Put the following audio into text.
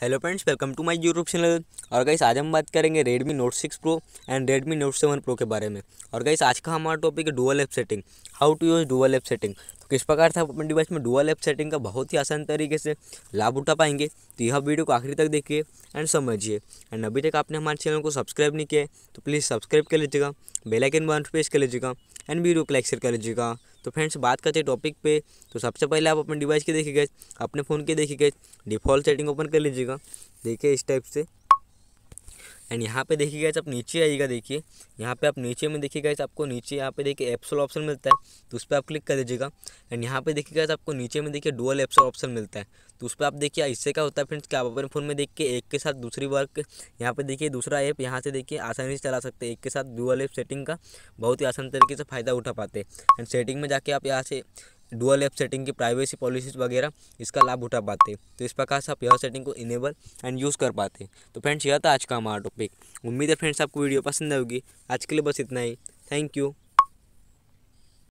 hello friends welcome to my YouTube channel और guys आज हम बात करेंगे Redmi Note six Pro and Redmi Note seven Pro के बारे में और गाइस आज का हमारा टॉपिक है dual app setting how to use dual app setting तो किस प्रकार से आप अपने डिवाइस में डुअल एप सेटिंग का बहुत ही आसान तरीके से लाभ उठा पाएंगे तो यह वीडियो को आखिरी तक देखिए एंड समझिए एंड अभी तक आपने हमारे चैनल को सब्सक्राइब नहीं किया है तो प्लीज़ सब्सक्राइब कर लीजिएगा बेलाइकन बन प्रेस कर लीजिएगा एंड वीडियो को शेयर कर लीजिएगा तो फ्रेंड्स बात करते हैं टॉपिक पे तो सबसे पहले आप अपने डिवाइस के गए अपने फ़ोन के गए डिफ़ॉल्ट सेटिंग ओपन कर लीजिएगा देखिए इस टाइप से एंड यहाँ पे देखिए गाइस आप नीचे आइएगा देखिए यहाँ पे आप नीचे में देखिए गाइस आपको नीचे यहाँ पे देखिए एप्सोल ऑप्शन मिलता है तो उस पर आप क्लिक कर दीजिएगा एंड यहाँ पे देखिए गाइस आपको नीचे में देखिए डुअल एप्सोल ऑप्शन मिलता है तो उस पर आप देखिए इससे क्या होता है फ्रेंड्स कि आप अपने फ़ोन में देख के एक के साथ दूसरी बार यहाँ पे देखिए दूसरा ऐप यहाँ से देखिए आसानी से चला सकते हैं एक के साथ डुअल एप सेटिंग का बहुत ही आसान तरीके से फ़ायदा उठा पाते हैं एंड सेटिंग में जाके आप यहाँ से डुअल एप सेटिंग की प्राइवेसी पॉलिसीज वगैरह इसका लाभ उठा पाते तो इस प्रकार से आप यह सेटिंग को इनेबल एंड यूज़ कर पाते तो फ्रेंड्स यह था आज का हमारा टॉपिक उम्मीद है फ्रेंड्स आपको वीडियो पसंद आएगी आज के लिए बस इतना ही थैंक यू